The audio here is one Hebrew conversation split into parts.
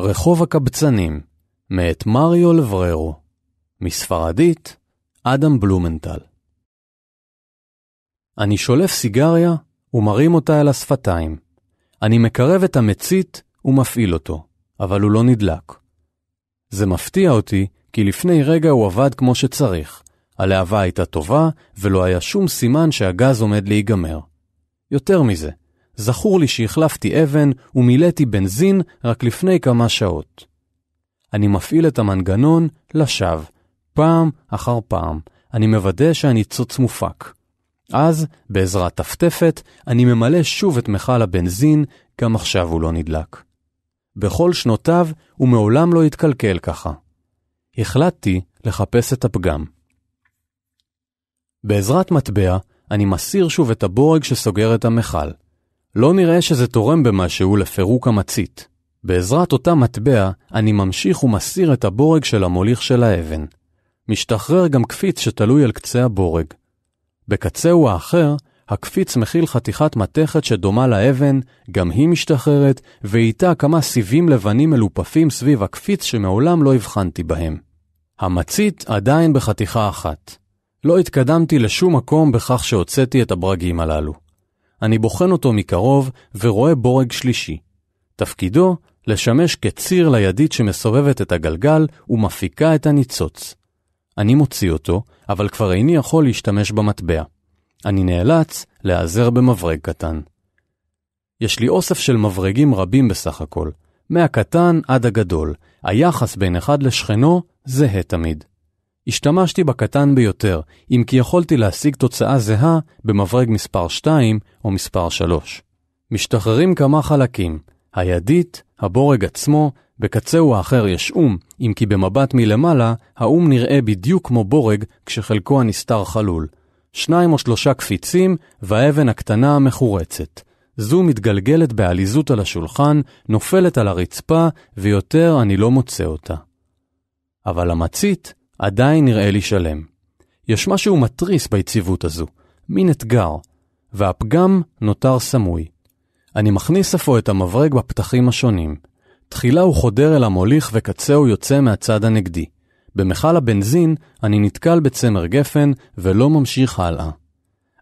רחוב הקבצנים, מאת מריו לבררו, מספרדית, אדם בלומנטל. אני שולף סיגריה ומרים אותה אל השפתיים. אני מקרב את המצית ומפעיל אותו, אבל הוא לא נדלק. זה מפתיע אותי, כי לפני רגע הוא עבד כמו שצריך. הלהבה הייתה טובה, ולא היה שום סימן שהגז עומד להיגמר. יותר מזה, זכור לי שהחלפתי אבן ומילאתי בנזין רק לפני כמה שעות. אני מפעיל את המנגנון לשווא, פעם אחר פעם. אני מוודא שהניצוץ מופק. אז, בעזרת טפטפת, אני ממלא שוב את מכל הבנזין, גם עכשיו הוא לא נדלק. בכל שנותיו הוא מעולם לא התקלקל ככה. החלטתי לחפש את הפגם. בעזרת מטבע, אני מסיר שוב את הבורג שסוגר את המכל. לא נראה שזה תורם במשהו לפירוק המצית. בעזרת אותה מטבע, אני ממשיך ומסיר את הבורג של המוליך של האבן. משתחרר גם קפיץ שתלוי על קצה הבורג. בקצהו האחר, הקפיץ מכיל חתיכת מתכת שדומה לאבן, גם היא משתחררת, ואיתה כמה סיבים לבנים מלופפים סביב הקפיץ שמעולם לא הבחנתי בהם. המצית עדיין בחתיכה אחת. לא התקדמתי לשום מקום בכך שהוצאתי את הברגים הללו. אני בוחן אותו מקרוב ורואה בורג שלישי. תפקידו לשמש כציר לידית שמסובבת את הגלגל ומפיקה את הניצוץ. אני מוציא אותו, אבל כבר איני יכול להשתמש במטבע. אני נאלץ להיעזר במברג קטן. יש לי אוסף של מברגים רבים בסך הכל, מהקטן עד הגדול, היחס בין אחד לשכנו זהה תמיד. השתמשתי בקטן ביותר, אם כי יכולתי להשיג תוצאה זהה במברג מספר 2 או מספר 3. משתחררים כמה חלקים, הידית, הבורג עצמו, בקצהו האחר יש אום, אם כי במבט מלמעלה, האום נראה בדיוק כמו בורג כשחלקו הנסתר חלול. שניים או שלושה קפיצים והאבן הקטנה המחורצת. זו מתגלגלת בעליזות על השולחן, נופלת על הרצפה, ויותר אני לא מוצא אותה. אבל המצית עדיין נראה לי שלם. יש משהו מתריס ביציבות הזו, מין אתגר, והפגם נותר סמוי. אני מכניס אפוא את המברג בפתחים השונים. תחילה הוא חודר אל המוליך וקצהו יוצא מהצד הנגדי. במכל הבנזין אני נתקל בצמר גפן ולא ממשיך הלאה.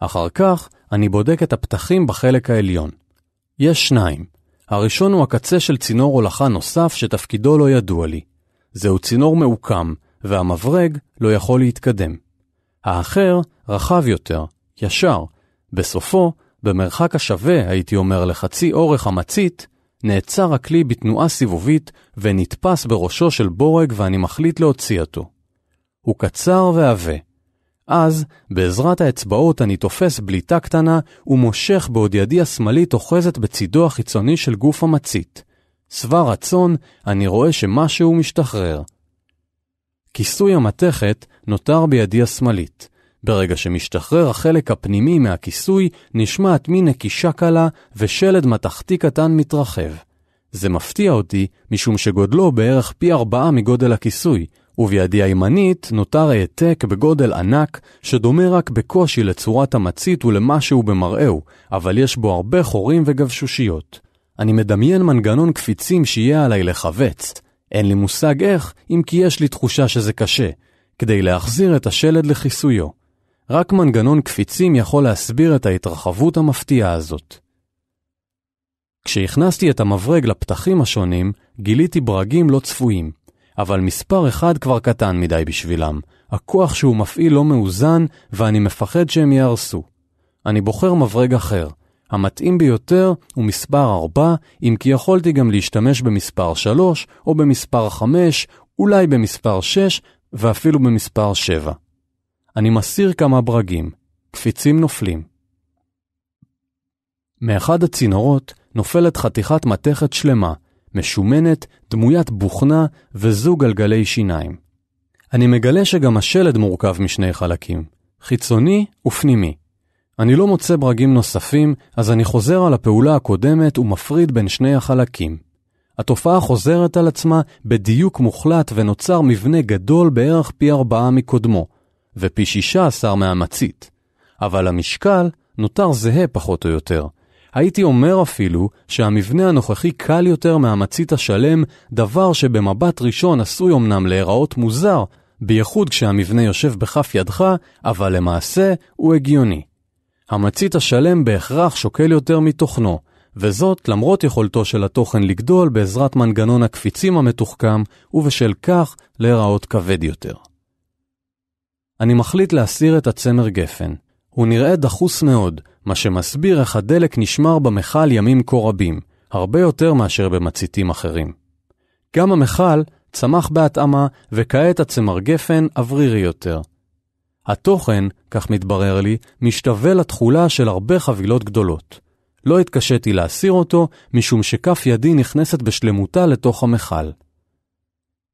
אחר כך אני בודק את הפתחים בחלק העליון. יש שניים. הראשון הוא הקצה של צינור הולכה נוסף שתפקידו לא ידוע לי. זהו צינור מעוקם, והמברג לא יכול להתקדם. האחר רחב יותר, ישר, בסופו, במרחק השווה, הייתי אומר, לחצי אורך המצית, נעצר הכלי בתנועה סיבובית ונתפס בראשו של בורג ואני מחליט להוציא אותו. הוא קצר ועבה. אז, בעזרת האצבעות אני תופס בליטה קטנה ומושך בעוד ידי השמאלית אוחזת בצידו החיצוני של גוף המצית. שבע רצון, אני רואה שמשהו משתחרר. כיסוי המתכת נותר בידי השמאלית. ברגע שמשתחרר החלק הפנימי מהכיסוי, נשמעת מין נקישה קלה ושלד מתכתי קטן מתרחב. זה מפתיע אותי, משום שגודלו בערך פי ארבעה מגודל הכיסוי, ובידי הימנית נותר העתק בגודל ענק, שדומה רק בקושי לצורת המצית ולמשהו במראהו, אבל יש בו הרבה חורים וגבשושיות. אני מדמיין מנגנון קפיצים שיהיה עליי לחבץ, אין לי מושג איך, אם כי יש לי תחושה שזה קשה, כדי להחזיר את השלד לכיסויו. רק מנגנון קפיצים יכול להסביר את ההתרחבות המפתיעה הזאת. כשהכנסתי את המברג לפתחים השונים, גיליתי ברגים לא צפויים, אבל מספר אחד כבר קטן מדי בשבילם. הכוח שהוא מפעיל לא מאוזן, ואני מפחד שהם ייהרסו. אני בוחר מברג אחר, המתאים ביותר הוא מספר 4, אם כי יכולתי גם להשתמש במספר 3, או במספר 5, אולי במספר 6, ואפילו במספר 7. אני מסיר כמה ברגים, קפיצים נופלים. מאחד הצינורות נופלת חתיכת מתכת שלמה, משומנת, דמוית בוכנה וזוג גלגלי שיניים. אני מגלה שגם השלד מורכב משני חלקים, חיצוני ופנימי. אני לא מוצא ברגים נוספים, אז אני חוזר על הפעולה הקודמת ומפריד בין שני החלקים. התופעה חוזרת על עצמה בדיוק מוחלט ונוצר מבנה גדול בערך פי ארבעה מקודמו, ופי עשר מהמצית. אבל המשקל נותר זהה פחות או יותר. הייתי אומר אפילו שהמבנה הנוכחי קל יותר מהמצית השלם, דבר שבמבט ראשון עשוי אמנם להיראות מוזר, בייחוד כשהמבנה יושב בכף ידך, אבל למעשה הוא הגיוני. המצית השלם בהכרח שוקל יותר מתוכנו, וזאת למרות יכולתו של התוכן לגדול בעזרת מנגנון הקפיצים המתוחכם, ובשל כך להיראות כבד יותר. אני מחליט להסיר את הצמר גפן. הוא נראה דחוס מאוד, מה שמסביר איך הדלק נשמר במכל ימים כה רבים, הרבה יותר מאשר במציתים אחרים. גם המכל צמח בהתאמה, וכעת הצמר גפן אוורירי יותר. התוכן, כך מתברר לי, משתווה לתכולה של הרבה חבילות גדולות. לא התקשיתי להסיר אותו, משום שכף ידי נכנסת בשלמותה לתוך המכל.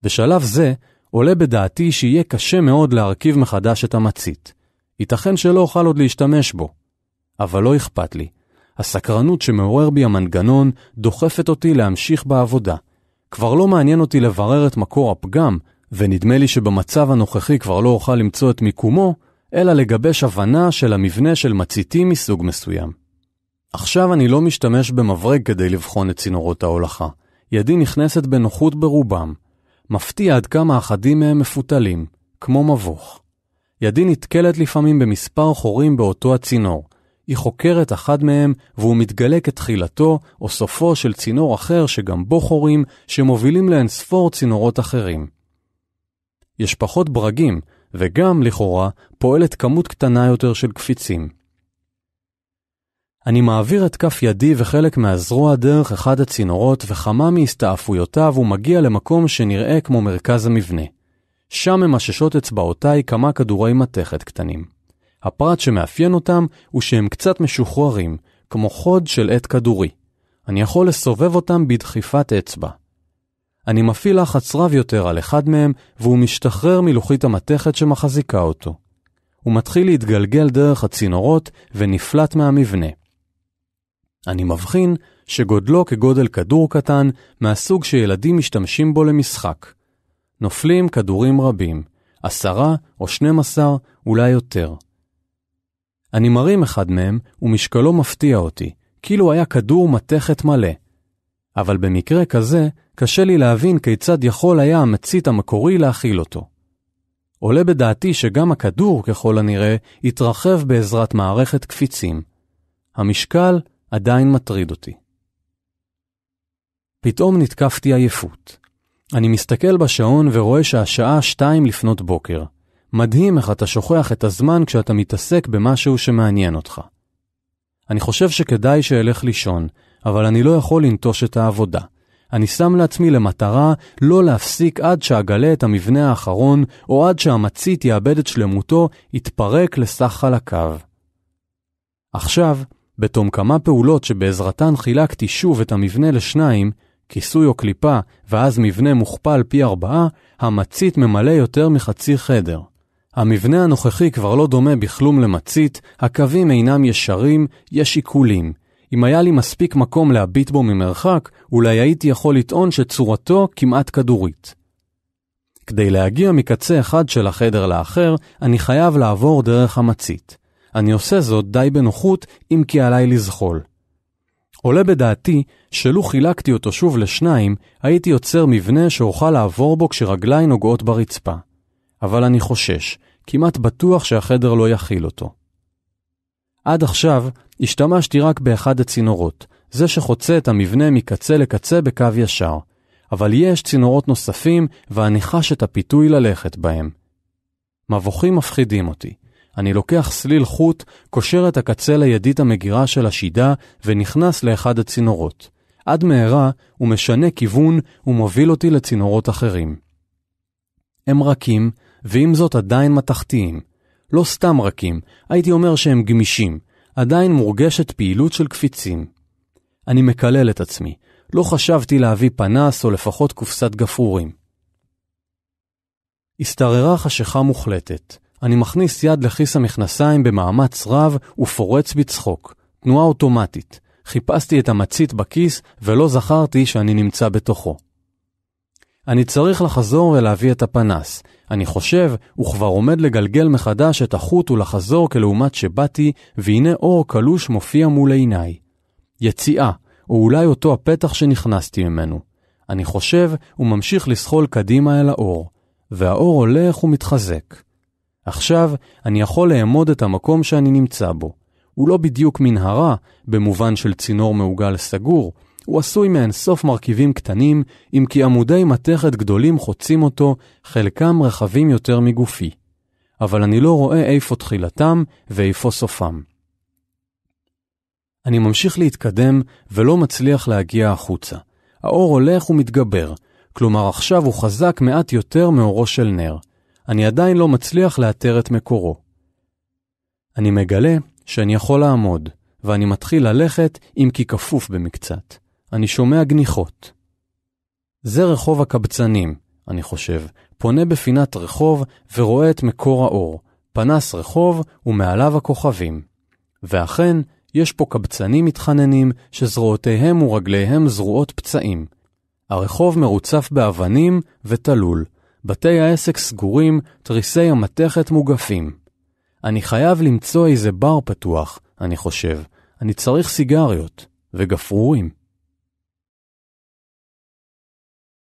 בשלב זה, עולה בדעתי שיהיה קשה מאוד להרכיב מחדש את המצית. ייתכן שלא אוכל עוד להשתמש בו. אבל לא אכפת לי. הסקרנות שמעורר בי המנגנון דוחפת אותי להמשיך בעבודה. כבר לא מעניין אותי לברר את מקור הפגם, ונדמה לי שבמצב הנוכחי כבר לא אוכל למצוא את מיקומו, אלא לגבש הבנה של המבנה של מציתים מסוג מסוים. עכשיו אני לא משתמש במברג כדי לבחון את צינורות ההולכה. ידי נכנסת בנוחות ברובם. מפתיע עד כמה אחדים מהם מפותלים, כמו מבוך. ידי נתקלת לפעמים במספר חורים באותו הצינור. היא חוקרת אחד מהם, והוא מתגלה כתחילתו או סופו של צינור אחר שגם בו חורים, שמובילים לאינספור צינורות אחרים. יש פחות ברגים, וגם, לכאורה, פועלת כמות קטנה יותר של קפיצים. אני מעביר את כף ידי וחלק מהזרוע דרך אחד הצינורות, וכמה מהסתעפויותיו הוא מגיע למקום שנראה כמו מרכז המבנה. שם ממששות אצבעותיי כמה כדורי מתכת קטנים. הפרט שמאפיין אותם הוא שהם קצת משוחררים, כמו חוד של עט כדורי. אני יכול לסובב אותם בדחיפת אצבע. אני מפעיל לחץ רב יותר על אחד מהם, והוא משתחרר מלוחית המתכת שמחזיקה אותו. הוא מתחיל להתגלגל דרך הצינורות ונפלט מהמבנה. אני מבחין שגודלו כגודל כדור קטן, מהסוג שילדים משתמשים בו למשחק. נופלים כדורים רבים, עשרה או עשר, אולי יותר. אני מרים אחד מהם, ומשקלו מפתיע אותי, כאילו היה כדור מתכת מלא. אבל במקרה כזה, קשה לי להבין כיצד יכול היה המצית המקורי להכיל אותו. עולה בדעתי שגם הכדור, ככל הנראה, התרחב בעזרת מערכת קפיצים. המשקל עדיין מטריד אותי. פתאום נתקפתי עייפות. אני מסתכל בשעון ורואה שהשעה שתיים לפנות בוקר. מדהים איך אתה שוכח את הזמן כשאתה מתעסק במשהו שמעניין אותך. אני חושב שכדאי שאלך לישון, אבל אני לא יכול לנטוש את העבודה. אני שם לעצמי למטרה לא להפסיק עד שאגלה את המבנה האחרון, או עד שהמצית יאבד את שלמותו, יתפרק לסך חלקיו. עכשיו, בתום כמה פעולות שבעזרתן חילקתי שוב את המבנה לשניים, כיסוי או קליפה, ואז מבנה מוכפל פי ארבעה, המצית ממלא יותר מחצי חדר. המבנה הנוכחי כבר לא דומה בכלום למצית, הקווים אינם ישרים, יש עיקולים, אם היה לי מספיק מקום להביט בו ממרחק, אולי הייתי יכול לטעון שצורתו כמעט כדורית. כדי להגיע מקצה אחד של החדר לאחר, אני חייב לעבור דרך המצית. אני עושה זאת די בנוחות, אם כי עליי לזחול. עולה בדעתי שלו חילקתי אותו שוב לשניים, הייתי יוצר מבנה שאוכל לעבור בו כשרגליי נוגעות ברצפה. אבל אני חושש, כמעט בטוח שהחדר לא יכיל אותו. עד עכשיו השתמשתי רק באחד הצינורות, זה שחוצה את המבנה מקצה לקצה בקו ישר, אבל יש צינורות נוספים חש את הפיתוי ללכת בהם. מבוכים מפחידים אותי. אני לוקח סליל חוט, קושר את הקצה לידית המגירה של השידה ונכנס לאחד הצינורות. עד מהרה הוא משנה כיוון ומוביל אותי לצינורות אחרים. הם רכים, ועם זאת עדיין מתכתיים. לא סתם רכים, הייתי אומר שהם גמישים, עדיין מורגשת פעילות של קפיצים. אני מקלל את עצמי, לא חשבתי להביא פנס או לפחות קופסת גפרורים. השתררה חשיכה מוחלטת. אני מכניס יד לכיס המכנסיים במאמץ רב ופורץ בצחוק. תנועה אוטומטית. חיפשתי את המצית בכיס ולא זכרתי שאני נמצא בתוכו. אני צריך לחזור ולהביא את הפנס. אני חושב, כבר עומד לגלגל מחדש את החוט ולחזור כלעומת שבאתי, והנה אור קלוש מופיע מול עיניי. יציאה, או אולי אותו הפתח שנכנסתי ממנו. אני חושב, ממשיך לסחול קדימה אל האור, והאור הולך ומתחזק. עכשיו, אני יכול לאמוד את המקום שאני נמצא בו. הוא לא בדיוק מנהרה, במובן של צינור מעוגל סגור, הוא עשוי מאינסוף מרכיבים קטנים, אם כי עמודי מתכת גדולים חוצים אותו, חלקם רחבים יותר מגופי. אבל אני לא רואה איפה תחילתם ואיפה סופם. אני ממשיך להתקדם ולא מצליח להגיע החוצה. האור הולך ומתגבר, כלומר עכשיו הוא חזק מעט יותר מאורו של נר. אני עדיין לא מצליח לאתר את מקורו. אני מגלה שאני יכול לעמוד, ואני מתחיל ללכת אם כי כפוף במקצת. אני שומע גניחות. זה רחוב הקבצנים, אני חושב, פונה בפינת רחוב ורואה את מקור האור, פנס רחוב ומעליו הכוכבים. ואכן, יש פה קבצנים מתחננים שזרועותיהם ורגליהם זרועות פצעים. הרחוב מרוצף באבנים ותלול, בתי העסק סגורים, תריסי המתכת מוגפים. אני חייב למצוא איזה בר פתוח, אני חושב. אני צריך סיגריות וגפרורים.